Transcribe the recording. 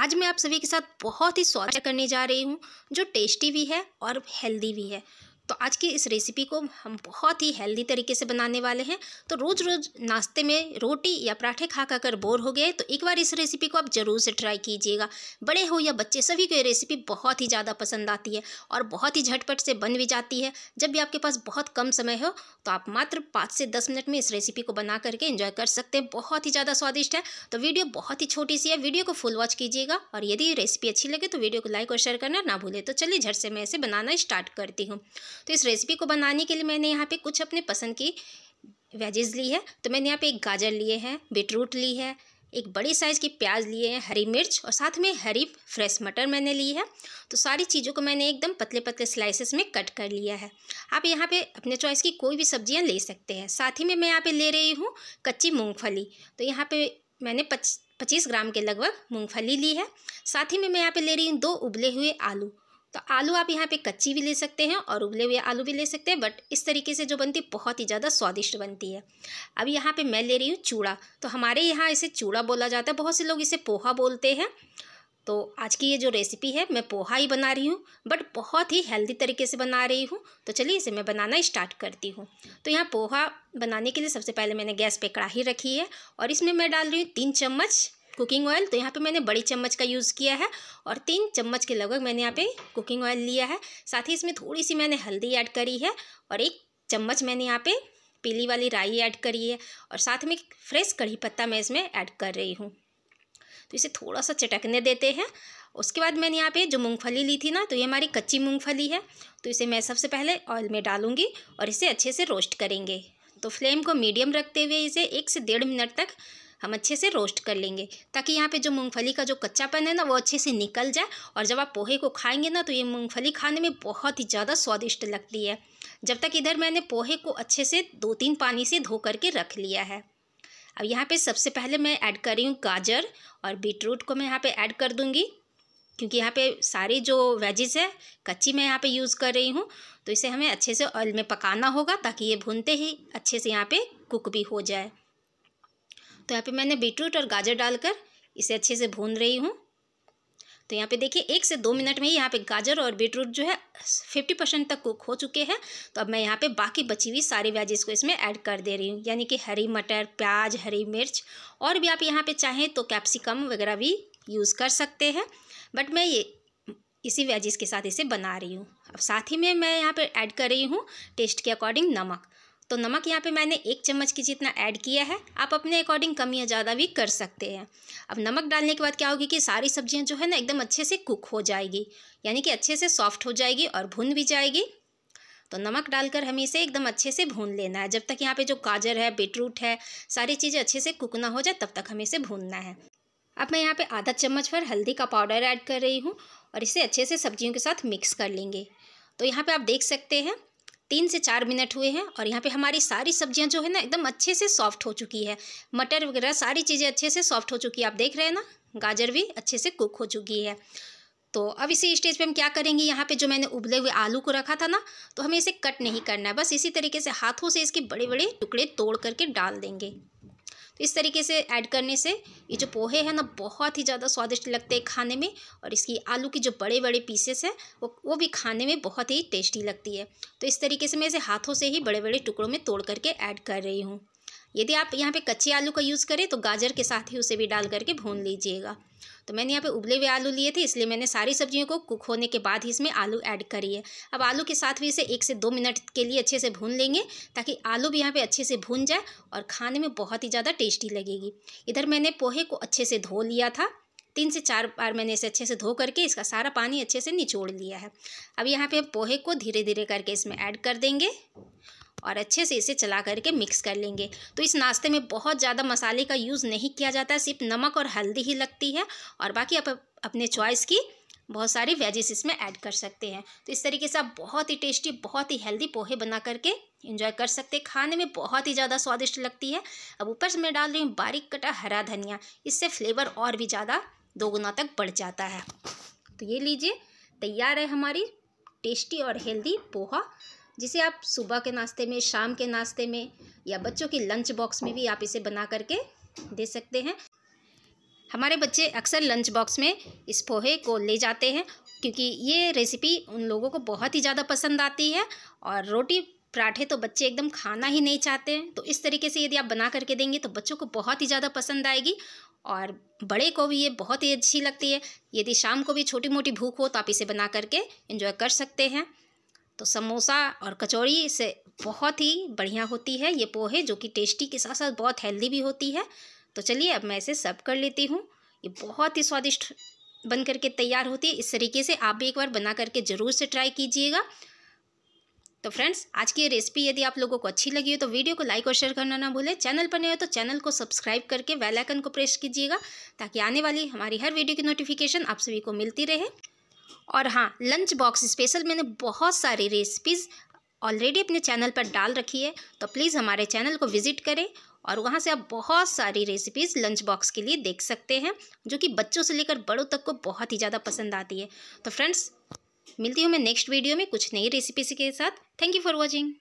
आज मैं आप सभी के साथ बहुत ही स्वाद करने जा रही हूँ जो टेस्टी भी है और हेल्दी भी है तो आज की इस रेसिपी को हम बहुत ही हेल्दी तरीके से बनाने वाले हैं तो रोज़ रोज़ नाश्ते में रोटी या पराठे खा खा कर बोर हो गए तो एक बार इस रेसिपी को आप ज़रूर से ट्राई कीजिएगा बड़े हो या बच्चे सभी को ये रेसिपी बहुत ही ज़्यादा पसंद आती है और बहुत ही झटपट से बन भी जाती है जब भी आपके पास बहुत कम समय हो तो आप मात्र पाँच से दस मिनट में इस रेसिपी को बना करके इन्जॉय कर सकते हैं बहुत ही ज़्यादा स्वादिष्ट है तो वीडियो बहुत ही छोटी सी है वीडियो को फुल वॉच कीजिएगा और यदि रेसिपी अच्छी लगे तो वीडियो को लाइक और शेयर करना ना भूलें तो चलिए झट से मैं इसे बनाना स्टार्ट करती हूँ तो इस रेसिपी को बनाने के लिए मैंने यहाँ पे कुछ अपने पसंद की वेजेज ली है तो मैंने यहाँ पे एक गाजर लिए हैं बीटरूट ली है एक बड़ी साइज़ की प्याज लिए हैं हरी मिर्च और साथ में हरी फ्रेश मटर मैंने ली है तो सारी चीज़ों को मैंने एकदम पतले पतले स्लाइसेस में कट कर लिया है आप यहाँ पे अपने चॉइस की कोई भी सब्जियाँ ले सकते हैं साथ ही में मैं यहाँ पे ले रही हूँ कच्ची मूंगफली तो यहाँ पे मैंने पच पच्चीस ग्राम के लगभग मूँगफली ली है साथ ही में मैं यहाँ पर ले रही हूँ दो उबले हुए आलू तो आलू आप यहाँ पे कच्ची भी ले सकते हैं और उबले हुए आलू भी ले सकते हैं बट इस तरीके से जो बनती है बहुत ही ज़्यादा स्वादिष्ट बनती है अब यहाँ पे मैं ले रही हूँ चूड़ा तो हमारे यहाँ इसे चूड़ा बोला जाता है बहुत से लोग इसे पोहा बोलते हैं तो आज की ये जो रेसिपी है मैं पोहा ही बना रही हूँ बट बहुत ही हेल्दी तरीके से बना रही हूँ तो चलिए इसे मैं बनाना स्टार्ट करती हूँ तो यहाँ पोहा बनाने के लिए सबसे पहले मैंने गैस पर कढ़ाही रखी है और इसमें मैं डाल रही हूँ तीन चम्मच कुकिंग ऑयल तो यहाँ पे मैंने बड़ी चम्मच का यूज़ किया है और तीन चम्मच के लगभग मैंने यहाँ पे कुकिंग ऑयल लिया है साथ ही इसमें थोड़ी सी मैंने हल्दी ऐड करी है और एक चम्मच मैंने यहाँ पे पीली वाली राई ऐड करी है और साथ में फ्रेश कढ़ी पत्ता मैं इसमें ऐड कर रही हूँ तो इसे थोड़ा सा चटकने देते हैं उसके बाद मैंने यहाँ पे जो मूँगफली ली थी ना तो ये हमारी कच्ची मूँगफली है तो इसे मैं सबसे पहले ऑयल में डालूँगी और इसे अच्छे से रोस्ट करेंगे तो फ्लेम को मीडियम रखते हुए इसे एक से डेढ़ मिनट तक हम अच्छे से रोस्ट कर लेंगे ताकि यहाँ पे जो मूँगफली का जो कच्चापन है ना वो अच्छे से निकल जाए और जब आप पोहे को खाएंगे ना तो ये मूँगफली खाने में बहुत ही ज़्यादा स्वादिष्ट लगती है जब तक इधर मैंने पोहे को अच्छे से दो तीन पानी से धो करके रख लिया है अब यहाँ पर सबसे पहले मैं ऐड कर रही हूँ गाजर और बीटरूट को मैं यहाँ पर ऐड कर दूँगी क्योंकि यहाँ पे सारे जो वेजेस है कच्ची मैं यहाँ पे यूज़ कर रही हूँ तो इसे हमें अच्छे से ऑयल में पकाना होगा ताकि ये भूनते ही अच्छे से यहाँ पे कुक भी हो जाए तो यहाँ पे मैंने बीटरूट और गाजर डालकर इसे अच्छे से भून रही हूँ तो यहाँ पे देखिए एक से दो मिनट में ही यहाँ पे गाजर और बीटरूट जो है फिफ्टी परसेंट तक कुक हो चुके हैं तो अब मैं यहाँ पे बाकी बची हुई सारी वेजेस को इसमें ऐड कर दे रही हूँ यानी कि हरी मटर प्याज हरी मिर्च और भी आप यहाँ पे चाहें तो कैप्सिकम वगैरह भी यूज़ कर सकते हैं बट मैं ये इसी वेजिस के साथ इसे बना रही हूँ अब साथ ही में मैं यहाँ पर ऐड कर रही हूँ टेस्ट के अकॉर्डिंग नमक तो नमक यहाँ पे मैंने एक चम्मच की जितना ऐड किया है आप अपने अकॉर्डिंग कम या ज़्यादा भी कर सकते हैं अब नमक डालने के बाद क्या होगी कि सारी सब्जियाँ जो है ना एकदम अच्छे से कुक हो जाएगी यानी कि अच्छे से सॉफ्ट हो जाएगी और भुन भी जाएगी तो नमक डालकर हमें इसे एकदम अच्छे से भून लेना है जब तक यहाँ पे जो गाजर है बीटरूट है सारी चीज़ें अच्छे से कुक ना हो जाए तब तक हमें इसे भूनना है अब मैं यहाँ पे आधा चम्मच भर हल्दी का पाउडर ऐड कर रही हूँ और इसे अच्छे से सब्जियों के साथ मिक्स कर लेंगे तो यहाँ पे आप देख सकते हैं तीन से चार मिनट हुए हैं और यहाँ पे हमारी सारी सब्जियाँ जो है ना एकदम अच्छे से सॉफ्ट हो चुकी है मटर वगैरह सारी चीज़ें अच्छे से सॉफ्ट हो चुकी है आप देख रहे हैं ना गाजर भी अच्छे से कुक हो चुकी है तो अब इसी स्टेज पे हम क्या करेंगे यहाँ पे जो मैंने उबले हुए आलू को रखा था ना तो हमें इसे कट नहीं करना है बस इसी तरीके से हाथों से इसके बड़े बड़े टुकड़े तोड़ करके डाल देंगे तो इस तरीके से ऐड करने से ये जो पोहे हैं ना बहुत ही ज़्यादा स्वादिष्ट लगते हैं खाने में और इसकी आलू की जो बड़े बड़े पीसेस हैं वो वो भी खाने में बहुत ही टेस्टी लगती है तो इस तरीके से मैं इसे हाथों से ही बड़े बड़े टुकड़ों में तोड़ करके ऐड कर रही हूँ यदि आप यहाँ पे कच्चे आलू का यूज़ करें तो गाजर के साथ ही उसे भी डाल करके भून लीजिएगा तो मैंने यहाँ पे उबले हुए आलू लिए थे इसलिए मैंने सारी सब्जियों को कुक होने के बाद ही इसमें आलू ऐड करी है अब आलू के साथ भी इसे एक से दो मिनट के लिए अच्छे से भून लेंगे ताकि आलू भी यहाँ पे अच्छे से भून जाए और खाने में बहुत ही ज़्यादा टेस्टी लगेगी इधर मैंने पोहे को अच्छे से धो लिया था तीन से चार बार मैंने इसे अच्छे से धो करके इसका सारा पानी अच्छे से निचोड़ लिया है अब यहाँ पे पोहे को धीरे धीरे करके इसमें ऐड कर देंगे और अच्छे से इसे चला करके मिक्स कर लेंगे तो इस नाश्ते में बहुत ज़्यादा मसाले का यूज़ नहीं किया जाता है सिर्फ नमक और हल्दी ही लगती है और बाकी आप अपने चॉइस की बहुत सारी वेजेस इसमें ऐड कर सकते हैं तो इस तरीके से आप बहुत ही टेस्टी बहुत ही हेल्दी पोहे बना करके इंजॉय कर सकते हैं खाने में बहुत ही ज़्यादा स्वादिष्ट लगती है अब ऊपर से मैं डाल रही हूँ बारीक कटा हरा धनिया इससे फ्लेवर और भी ज़्यादा दोगुना तक बढ़ जाता है तो ये लीजिए तैयार है हमारी टेस्टी और हेल्दी पोहा जिसे आप सुबह के नाश्ते में शाम के नाश्ते में या बच्चों की लंच बॉक्स में भी आप इसे बना करके दे सकते हैं हमारे बच्चे अक्सर लंच बॉक्स में इस पोहे को ले जाते हैं क्योंकि ये रेसिपी उन लोगों को बहुत ही ज़्यादा पसंद आती है और रोटी पराठे तो बच्चे एकदम खाना ही नहीं चाहते हैं तो इस तरीके से यदि आप बना करके देंगे तो बच्चों को बहुत ही ज़्यादा पसंद आएगी और बड़े को भी ये बहुत ही अच्छी लगती है यदि शाम को भी छोटी मोटी भूख हो तो आप इसे बना करके इन्जॉय कर सकते हैं तो समोसा और कचौड़ी से बहुत ही बढ़िया होती है ये पोहे जो कि टेस्टी के साथ साथ बहुत हेल्दी भी होती है तो चलिए अब मैं इसे सर्व कर लेती हूँ ये बहुत ही स्वादिष्ट बन करके तैयार होती है इस तरीके से आप भी एक बार बना करके ज़रूर से ट्राई कीजिएगा तो फ्रेंड्स आज की रेसिपी यदि आप लोगों को अच्छी लगी हो तो वीडियो को लाइक और शेयर करना ना भूलें चैनल पर नए हो तो चैनल को सब्सक्राइब करके वेल आइकन को प्रेस कीजिएगा ताकि आने वाली हमारी हर वीडियो की नोटिफिकेशन आप सभी को मिलती रहे और हाँ लंच बॉक्स स्पेशल मैंने बहुत सारी रेसिपीज़ ऑलरेडी अपने चैनल पर डाल रखी है तो प्लीज़ हमारे चैनल को विज़िट करें और वहाँ से आप बहुत सारी रेसिपीज़ लंच बॉक्स के लिए देख सकते हैं जो कि बच्चों से लेकर बड़ों तक को बहुत ही ज़्यादा पसंद आती है तो फ्रेंड्स मिलती हूँ मैं नेक्स्ट वीडियो में कुछ नई रेसिपीज के साथ थैंक यू फॉर वॉचिंग